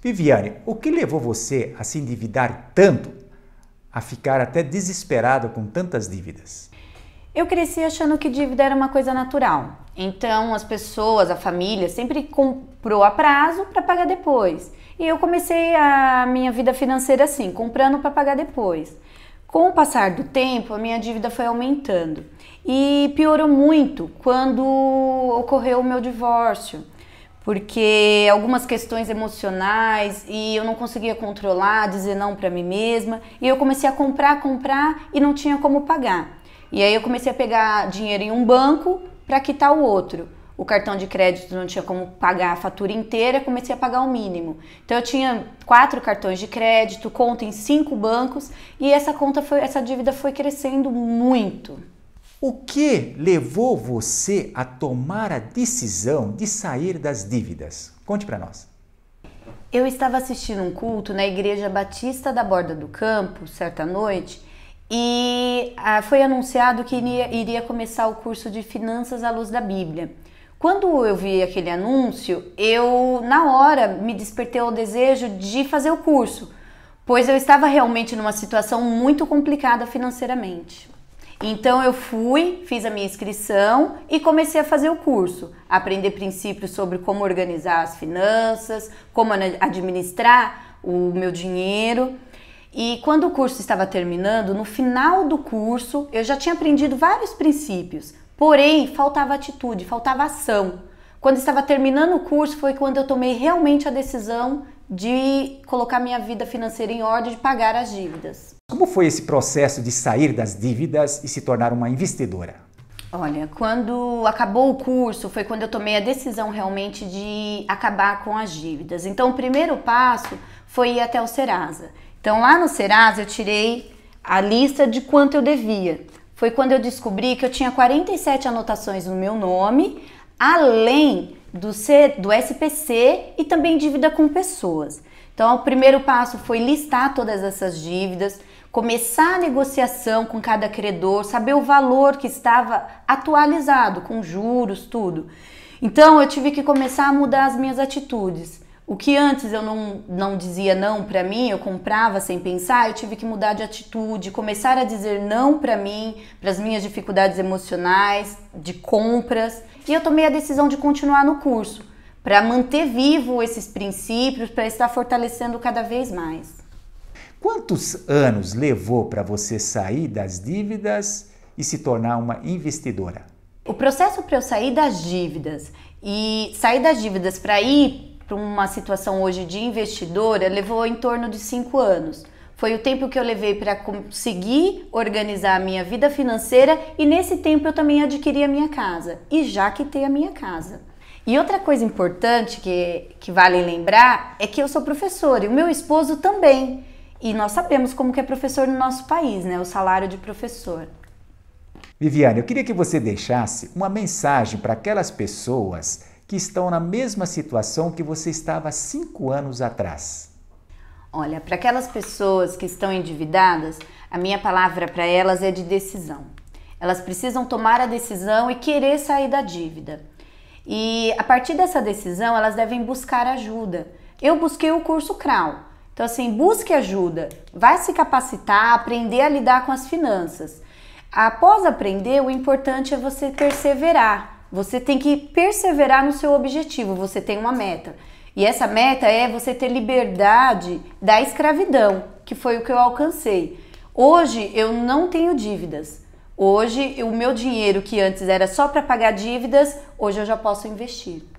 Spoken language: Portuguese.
Viviane, o que levou você a se endividar tanto, a ficar até desesperada com tantas dívidas? Eu cresci achando que dívida era uma coisa natural. Então as pessoas, a família, sempre comprou a prazo para pagar depois. E eu comecei a minha vida financeira assim, comprando para pagar depois. Com o passar do tempo, a minha dívida foi aumentando e piorou muito quando ocorreu o meu divórcio porque algumas questões emocionais e eu não conseguia controlar, dizer não para mim mesma, e eu comecei a comprar, comprar e não tinha como pagar. E aí eu comecei a pegar dinheiro em um banco para quitar o outro. O cartão de crédito não tinha como pagar a fatura inteira, comecei a pagar o mínimo. Então eu tinha quatro cartões de crédito, conta em cinco bancos e essa conta foi, essa dívida foi crescendo muito. O que levou você a tomar a decisão de sair das dívidas? Conte para nós. Eu estava assistindo um culto na Igreja Batista da Borda do Campo, certa noite, e ah, foi anunciado que iria, começar o curso de Finanças à Luz da Bíblia. Quando eu vi aquele anúncio, eu na hora me despertei o desejo de fazer o curso, pois eu estava realmente numa situação muito complicada financeiramente. Então eu fui, fiz a minha inscrição e comecei a fazer o curso, aprender princípios sobre como organizar as finanças, como administrar o meu dinheiro. E quando o curso estava terminando, no final do curso, eu já tinha aprendido vários princípios, porém faltava atitude, faltava ação. Quando estava terminando o curso, foi quando eu tomei realmente a decisão de colocar minha vida financeira em ordem, de pagar as dívidas como foi esse processo de sair das dívidas e se tornar uma investidora? Olha, quando acabou o curso foi quando eu tomei a decisão realmente de acabar com as dívidas. Então, o primeiro passo foi ir até o Serasa. Então, lá no Serasa, eu tirei a lista de quanto eu devia. Foi quando eu descobri que eu tinha 47 anotações no meu nome, além do, C, do SPC e também dívida com pessoas. Então, o primeiro passo foi listar todas essas dívidas, começar a negociação com cada credor, saber o valor que estava atualizado, com juros, tudo. Então eu tive que começar a mudar as minhas atitudes. O que antes eu não, não dizia não para mim, eu comprava sem pensar, eu tive que mudar de atitude, começar a dizer não para mim, para as minhas dificuldades emocionais, de compras. E eu tomei a decisão de continuar no curso, para manter vivo esses princípios, para estar fortalecendo cada vez mais. Quantos anos levou para você sair das dívidas e se tornar uma investidora? O processo para eu sair das dívidas e sair das dívidas para ir para uma situação hoje de investidora levou em torno de cinco anos. Foi o tempo que eu levei para conseguir organizar a minha vida financeira e nesse tempo eu também adquiri a minha casa e já quitei a minha casa. E outra coisa importante que, que vale lembrar é que eu sou professora e o meu esposo também. E nós sabemos como que é professor no nosso país, né? O salário de professor. Viviane, eu queria que você deixasse uma mensagem para aquelas pessoas que estão na mesma situação que você estava cinco anos atrás. Olha, para aquelas pessoas que estão endividadas, a minha palavra para elas é de decisão. Elas precisam tomar a decisão e querer sair da dívida. E a partir dessa decisão, elas devem buscar ajuda. Eu busquei o curso CRAU, então, assim, busque ajuda, vai se capacitar, aprender a lidar com as finanças. Após aprender, o importante é você perseverar. Você tem que perseverar no seu objetivo, você tem uma meta. E essa meta é você ter liberdade da escravidão, que foi o que eu alcancei. Hoje eu não tenho dívidas. Hoje o meu dinheiro que antes era só para pagar dívidas, hoje eu já posso investir.